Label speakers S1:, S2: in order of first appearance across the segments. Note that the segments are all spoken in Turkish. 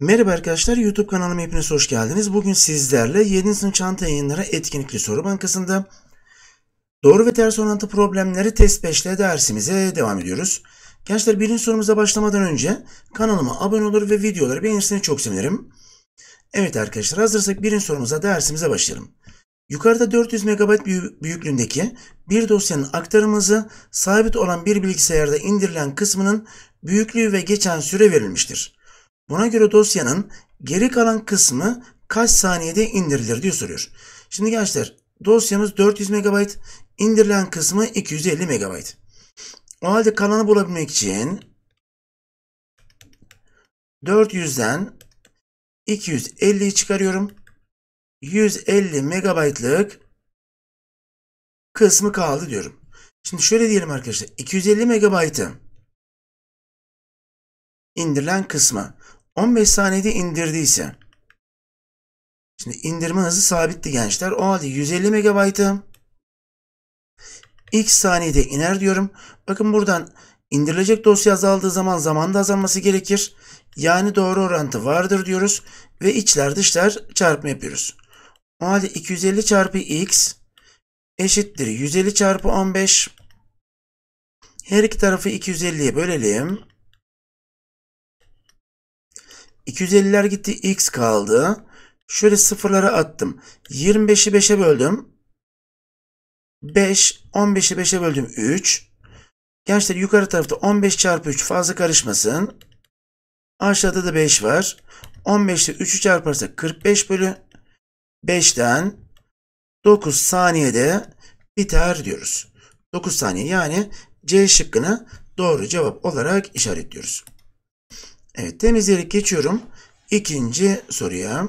S1: Merhaba arkadaşlar YouTube kanalıma hepiniz hoş geldiniz. Bugün sizlerle 7. sınıf çanta yayınları etkinlikli soru bankasında doğru ve ters orantı problemleri test 5'le dersimize devam ediyoruz. Gençler birinci sorumuza başlamadan önce kanalıma abone olur ve videoları beğenirseniz çok sevinirim. Evet arkadaşlar hazırsak birinci sorumuza dersimize başlayalım. Yukarıda 400 MB büyüklüğündeki bir dosyanın aktarım hızı sabit olan bir bilgisayarda indirilen kısmının büyüklüğü ve geçen süre verilmiştir. Buna göre dosyanın geri kalan kısmı kaç saniyede indirilir diye soruyor. Şimdi gençler dosyamız 400 MB, indirilen kısmı 250 MB. O halde kalanı bulabilmek için
S2: 400'den 250'yi çıkarıyorum. 150 megabaytlık kısmı kaldı diyorum. Şimdi şöyle diyelim arkadaşlar. 250 megabaytı indirilen kısmı
S1: 15 saniyede indirdiyse şimdi indirme hızı sabitti gençler. O halde 150 megabaytı ilk saniyede iner diyorum. Bakın buradan indirilecek dosya azaldığı zaman zaman da azalması gerekir. Yani doğru orantı vardır diyoruz ve içler dışlar çarpma yapıyoruz. O 250 çarpı x eşittir 150 çarpı 15. Her iki tarafı 250'ye bölelim. 250'ler gitti x kaldı. Şöyle sıfırları attım. 25'i 5'e böldüm. 5, 15'i 5'e böldüm 3. Gençler yukarı tarafta 15 çarpı 3 fazla karışmasın. Aşağıda da 5 var. 15'te 3'ü çarparsak 45 bölü 5'ten 9 saniyede biter diyoruz. 9 saniye yani C şıkkını doğru cevap olarak işaretliyoruz. Evet temizleyerek geçiyorum. İkinci soruya.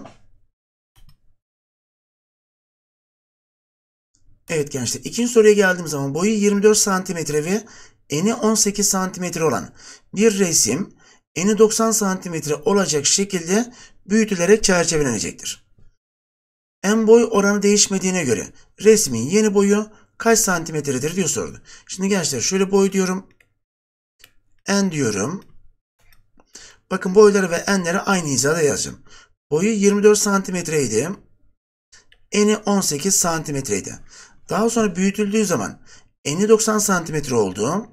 S1: Evet gençler ikinci soruya geldiğim zaman boyu 24 santimetre ve eni 18 santimetre olan bir resim eni 90 santimetre olacak şekilde büyütülerek çerçevelenecektir. En boy oranı değişmediğine göre resmin yeni boyu kaç santimetredir diyor sordu. Şimdi gençler şöyle boy diyorum. En diyorum. Bakın boyları ve enleri aynı hizada yazacağım. Boyu 24 santimetreydi. Eni 18 santimetreydi. Daha sonra büyütüldüğü zaman eni 90 santimetre oldu.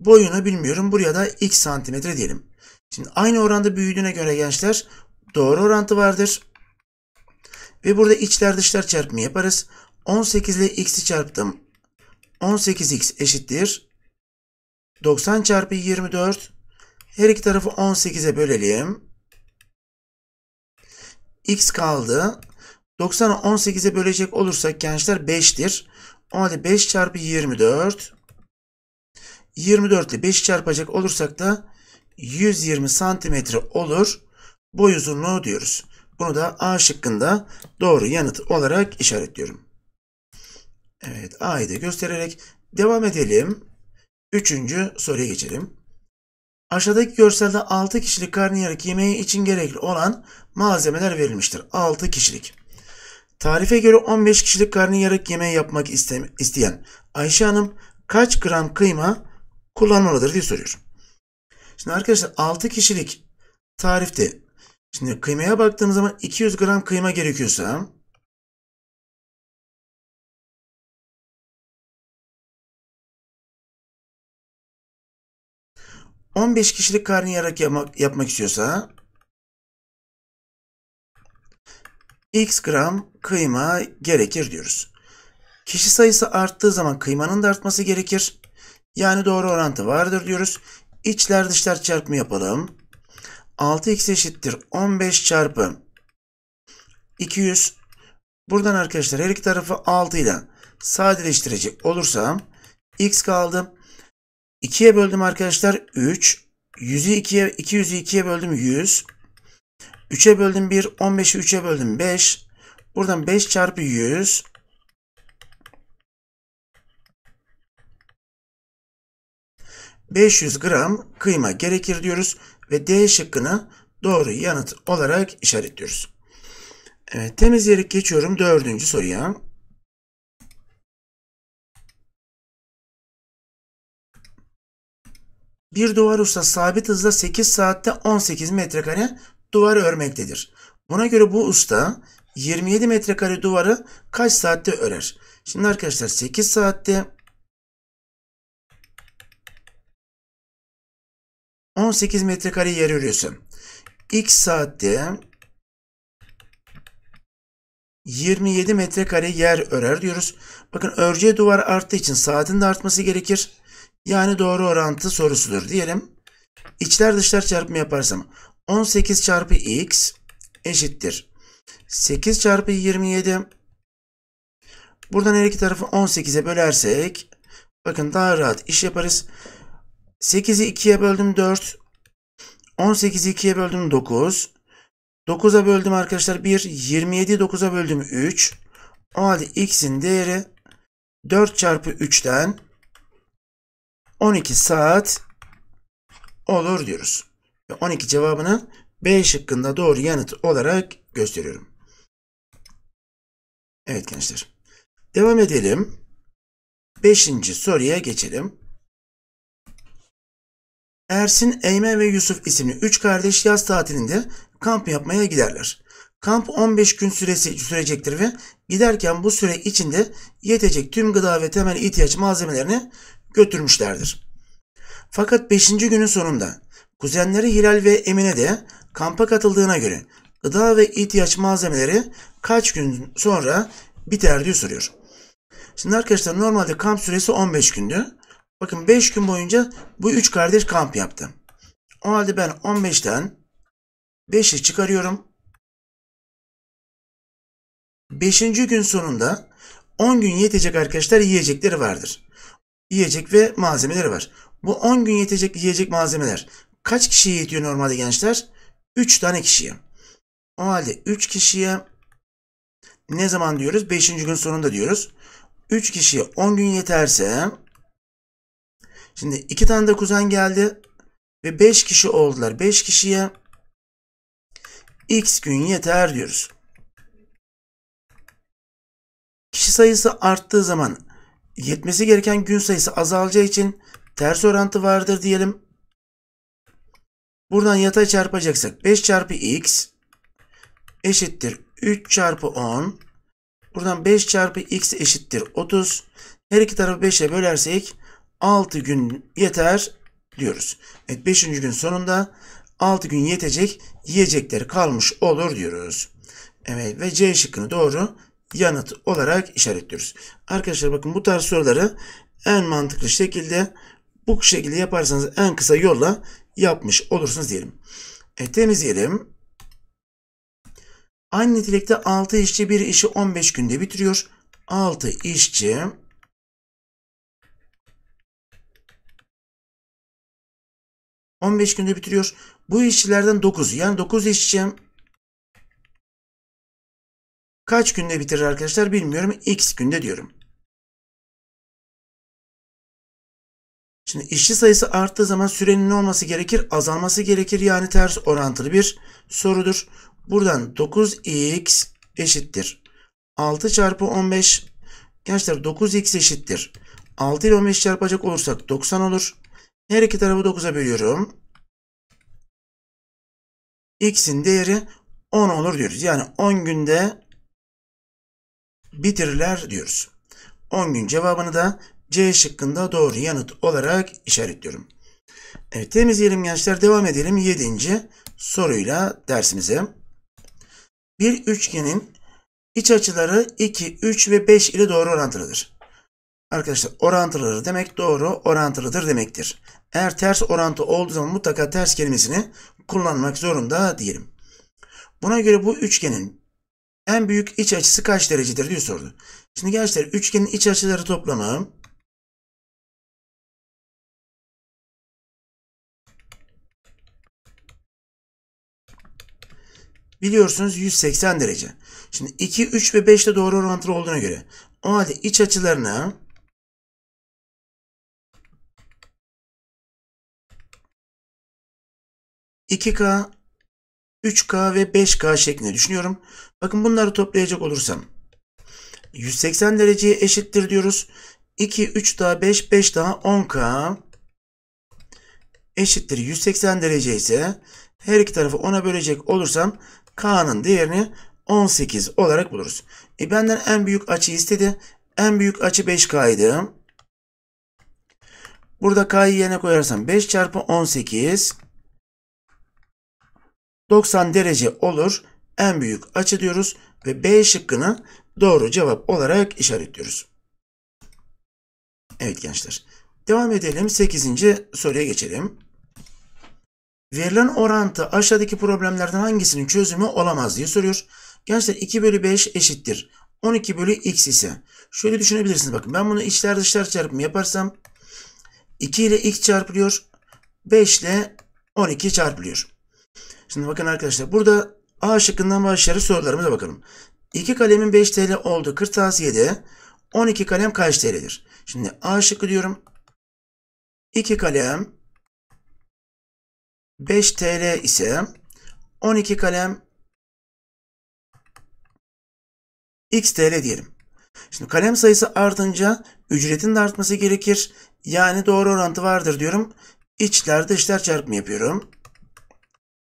S1: Boyunu bilmiyorum. Buraya da x santimetre diyelim. Şimdi aynı oranda büyüdüğüne göre gençler doğru orantı vardır. Ve burada içler dışlar çarpımı yaparız. 18 ile x'i çarptım. 18x eşittir. 90 çarpı 24. Her iki tarafı 18'e bölelim. x kaldı. 90'ı 18'e bölecek olursak gençler 5'tir. O halde 5 çarpı 24. 24 ile 5 çarpacak olursak da 120 santimetre olur. Boy uzunluğu diyoruz. Bunu da A şıkkında doğru yanıt olarak işaretliyorum. Evet A'yı da göstererek devam edelim. Üçüncü soruya geçelim. Aşağıdaki görselde 6 kişilik karnıyarık yemeği için gerekli olan malzemeler verilmiştir. 6 kişilik. Tarife göre 15 kişilik karnıyarık yemeği yapmak iste isteyen Ayşe Hanım kaç gram kıyma kullanmalıdır diye soruyor. Şimdi arkadaşlar 6 kişilik tarifte Şimdi kıymaya baktığım zaman 200 gram kıyma gerekiyorsa
S2: On beş kişilik karnıyarık
S1: yapmak, yapmak istiyorsa x gram kıyma gerekir diyoruz. Kişi sayısı arttığı zaman kıymanın da artması gerekir. Yani doğru orantı vardır diyoruz. İçler dışlar çarpımı yapalım. 6x eşittir 15 çarpı 200. Buradan arkadaşlar her iki tarafı 6 ile sadeleştirecek olursam x kaldı. 2'ye böldüm arkadaşlar 3. 100'ü 2'ye 200'ü 2'ye böldüm 100. 3'e böldüm 1. 15'i 3'e böldüm 5. Buradan 5 çarpı 100. 500 gram kıyma gerekir diyoruz ve D şıkkını doğru yanıt olarak işaretliyoruz. Evet, temizleyerek geçiyorum dördüncü soruya. Bir duvar usta sabit hızla 8 saatte 18 metrekare duvar örmektedir. Buna göre bu usta 27 metrekare duvarı kaç saatte örer? Şimdi arkadaşlar 8 saatte
S2: 18 metrekare
S1: yer örüyorsun. X saatte 27 metrekare yer örer diyoruz. Bakın örce duvar arttığı için saatin de artması gerekir. Yani doğru orantı sorusudur diyelim. İçler dışlar çarpımı yaparsam 18 çarpı x eşittir. 8 çarpı 27. Buradan her iki tarafı 18'e bölersek bakın daha rahat iş yaparız. 8'i 2'ye böldüm 4. 18'i 2'ye böldüm 9. 9'a böldüm arkadaşlar 1. 27'yi 9'a böldüm 3. O halde x'in değeri 4 çarpı 3'ten 12 saat olur diyoruz. 12 cevabını B şıkkında doğru yanıt olarak gösteriyorum. Evet gençler. Devam edelim. Beşinci soruya geçelim. Ersin, Eymen ve Yusuf isimli üç kardeş yaz tatilinde kamp yapmaya giderler. Kamp 15 gün süresi sürecektir ve giderken bu süre içinde yetecek tüm gıda ve temel ihtiyaç malzemelerini götürmüşlerdir. Fakat 5. günün sonunda kuzenleri Hilal ve Emine de kampa katıldığına göre gıda ve ihtiyaç malzemeleri kaç gün sonra biter diye soruyor. Şimdi arkadaşlar normalde kamp süresi 15 gündü. Bakın 5 gün boyunca bu 3 kardeş kamp yaptı. O halde ben
S2: 15'ten 5'i çıkarıyorum.
S1: 5. gün sonunda 10 gün yetecek arkadaşlar yiyecekleri vardır. Yiyecek ve malzemeleri var. Bu 10 gün yetecek yiyecek malzemeler kaç kişiye yetiyor normalde gençler? 3 tane kişiye. O halde 3 kişiye ne zaman diyoruz? 5. gün sonunda diyoruz. 3 kişiye 10 gün yeterse Şimdi iki tane de kuzen geldi ve 5 kişi oldular. 5 kişiye x gün yeter diyoruz. Kişi sayısı arttığı zaman yetmesi gereken gün sayısı azalacağı için ters orantı vardır diyelim. Buradan yatay çarpacaksak 5 çarpı x eşittir 3 çarpı 10. Buradan 5 çarpı x eşittir 30. Her iki tarafı 5'e bölersek 6 gün yeter diyoruz. Evet 5. gün sonunda 6 gün yetecek yiyecekleri kalmış olur diyoruz. Evet ve C şıkkını doğru yanıt olarak işaretliyoruz. Arkadaşlar bakın bu tarz soruları en mantıklı şekilde bu şekilde yaparsanız en kısa yolla yapmış olursunuz diyelim. E, temizleyelim. Aynı nitelikte 6 işçi bir işi 15 günde bitiriyor. 6 işçi
S2: 15 günde bitiriyor. Bu işçilerden 9 yani 9 işçim kaç günde bitirir arkadaşlar bilmiyorum. X günde diyorum.
S1: Şimdi işçi sayısı arttığı zaman sürenin ne olması gerekir? Azalması gerekir. Yani ters orantılı bir sorudur. Buradan 9x eşittir. 6 çarpı 15 gençler 9x eşittir. 6 ile 15 çarpacak olursak 90 olur. Her iki tarafı 9'a bölüyorum. X'in değeri 10 olur diyoruz. Yani 10 günde bitirirler diyoruz. 10 gün cevabını da C şıkkında doğru yanıt olarak işaretliyorum. Evet temizleyelim gençler. Devam edelim 7. soruyla dersimize. Bir üçgenin iç açıları 2, 3 ve 5 ile doğru orantılıdır. Arkadaşlar orantıları demek doğru orantılıdır demektir. Eğer ters orantı olduğu zaman mutlaka ters kelimesini kullanmak zorunda diyelim. Buna göre bu üçgenin en büyük iç açısı kaç derecedir diye sordu. Şimdi gençler üçgenin iç açıları toplamı biliyorsunuz 180 derece. Şimdi 2, 3 ve 5 de doğru orantılı olduğuna göre o halde iç açılarını 2K, 3K ve 5K şeklinde düşünüyorum. Bakın bunları toplayacak olursam 180 dereceye eşittir diyoruz. 2, 3 daha 5, 5 daha 10K eşittir 180 derece ise her iki tarafı 10'a bölecek olursam K'nın değerini 18 olarak buluruz. E benden en büyük açı istedi. En büyük açı 5K idi. Burada K'yı yerine koyarsam 5 çarpı 18 90 derece olur. En büyük açı diyoruz ve B şıkkını doğru cevap olarak işaretliyoruz. Evet gençler. Devam edelim. 8. soruya geçelim. Verilen orantı aşağıdaki problemlerden hangisinin çözümü olamaz diye soruyor. Gençler 2 bölü 5 eşittir. 12 bölü x ise. Şöyle düşünebilirsiniz bakın. Ben bunu içler dışlar çarpımı yaparsam 2 ile x çarpılıyor. 5 ile 12 çarpılıyor. Şimdi bakın arkadaşlar burada A şıkkından başlayarak sorularımıza bakalım. 2 kalemin 5 TL oldu kırtasiyede 12 kalem kaç TL'dir? Şimdi A şıkkı diyorum. 2 kalem 5 TL ise 12 kalem x TL diyelim. Şimdi kalem sayısı artınca ücretin de artması gerekir. Yani doğru orantı vardır diyorum. İçler dışlar çarpımı yapıyorum.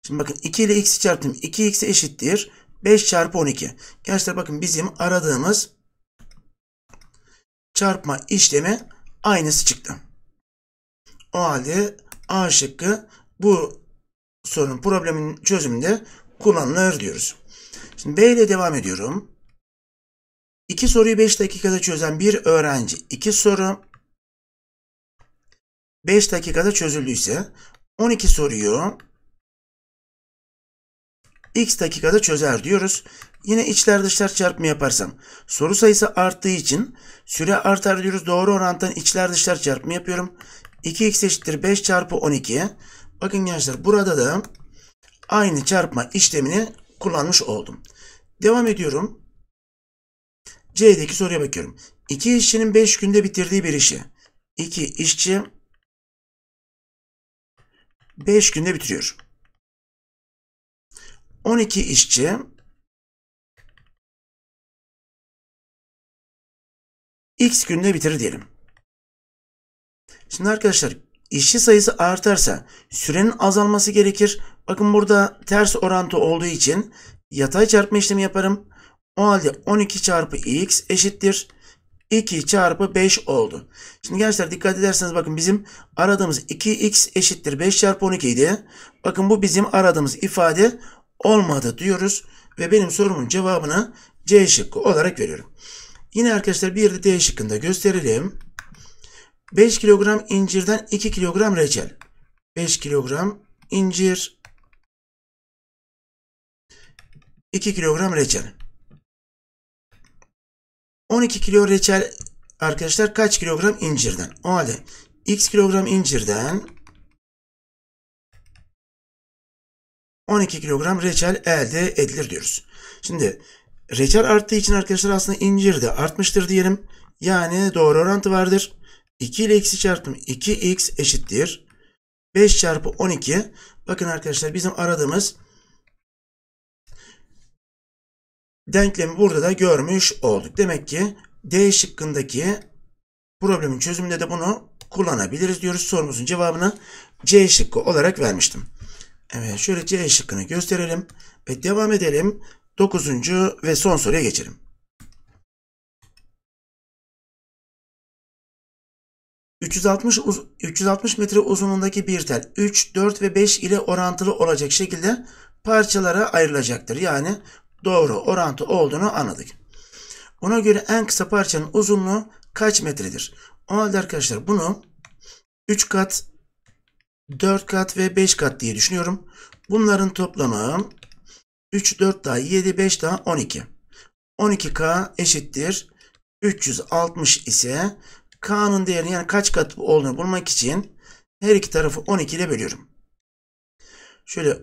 S1: Şimdi bakın 2 ile x'i çarptım. 2x eşittir. 5 çarpı 12. Gençler bakın bizim aradığımız çarpma işlemi aynısı çıktı. O halde A şıkkı bu sorunun problemin çözümünde kullanılır diyoruz. Şimdi B ile devam ediyorum. İki soruyu 5 dakikada çözen bir öğrenci. İki soru
S2: 5 dakikada çözüldüyse 12 soruyu
S1: x dakikada çözer diyoruz. Yine içler dışlar çarpımı yaparsam soru sayısı arttığı için süre artar diyoruz. Doğru orantıdan içler dışlar çarpımı yapıyorum. 2x eşittir 5 çarpı 12. Bakın gençler burada da aynı çarpma işlemini kullanmış oldum. Devam ediyorum. C'deki soruya bakıyorum. İki işçinin 5 günde bitirdiği bir işi.
S2: İki işçi 5 günde bitiriyor. 12 işçi X günde bitirir diyelim.
S1: Şimdi arkadaşlar işçi sayısı artarsa sürenin azalması gerekir. Bakın burada ters orantı olduğu için yatay çarpma işlemi yaparım. O halde 12 çarpı x eşittir. 2 çarpı 5 oldu. Şimdi gençler dikkat ederseniz bakın bizim aradığımız 2x eşittir 5 çarpı 12 idi. Bakın bu bizim aradığımız ifade olmadı diyoruz ve benim sorumun cevabını C şıkkı olarak veriyorum. Yine arkadaşlar bir de D şıkkında gösterelim. 5 kilogram incirden 2 kilogram reçel. 5 kilogram incir
S2: 2 kilogram reçel. 12 kilo reçel arkadaşlar kaç kilogram incirden? O halde x kilogram incirden
S1: 12 kilogram reçel elde edilir diyoruz. Şimdi reçel arttığı için arkadaşlar aslında incir de artmıştır diyelim. Yani doğru orantı vardır. 2 ile x'i çarptım. 2x eşittir. 5 çarpı 12. Bakın arkadaşlar bizim aradığımız denklemi burada da görmüş olduk. Demek ki D şıkkındaki problemin çözümünde de bunu kullanabiliriz diyoruz. Sorumuzun cevabını C şıkkı olarak vermiştim. Evet şöyle C şıkkını gösterelim ve devam edelim. Dokuzuncu ve son soruya geçelim. ...360, 360 metre uzunluğundaki bir tel 3, 4 ve 5 ile orantılı olacak şekilde parçalara ayrılacaktır. Yani doğru orantı olduğunu anladık. Ona göre en kısa parçanın uzunluğu kaç metredir? O halde arkadaşlar bunu 3 kat 4 kat ve 5 kat diye düşünüyorum. Bunların toplamı 3, 4 daha 7, 5 daha 12. 12K eşittir. 360 ise K'nın değerini yani kaç kat olduğunu bulmak için her iki tarafı 12 ile bölüyorum. Şöyle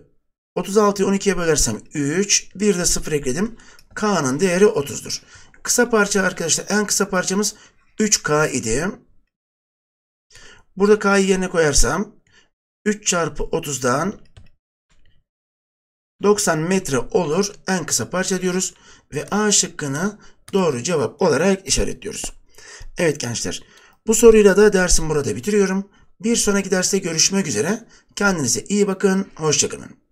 S1: 36'yı 12'ye bölersem 3, bir de 0 ekledim. K'nın değeri 30'dur. Kısa parça arkadaşlar en kısa parçamız 3K idi. Burada K'yı yerine koyarsam 3 çarpı 30'dan 90 metre olur. En kısa parça diyoruz. Ve A şıkkını doğru cevap olarak işaretliyoruz. Evet gençler. Bu soruyla da dersim burada bitiriyorum. Bir sonraki derste görüşmek üzere. Kendinize iyi bakın. Hoşçakalın.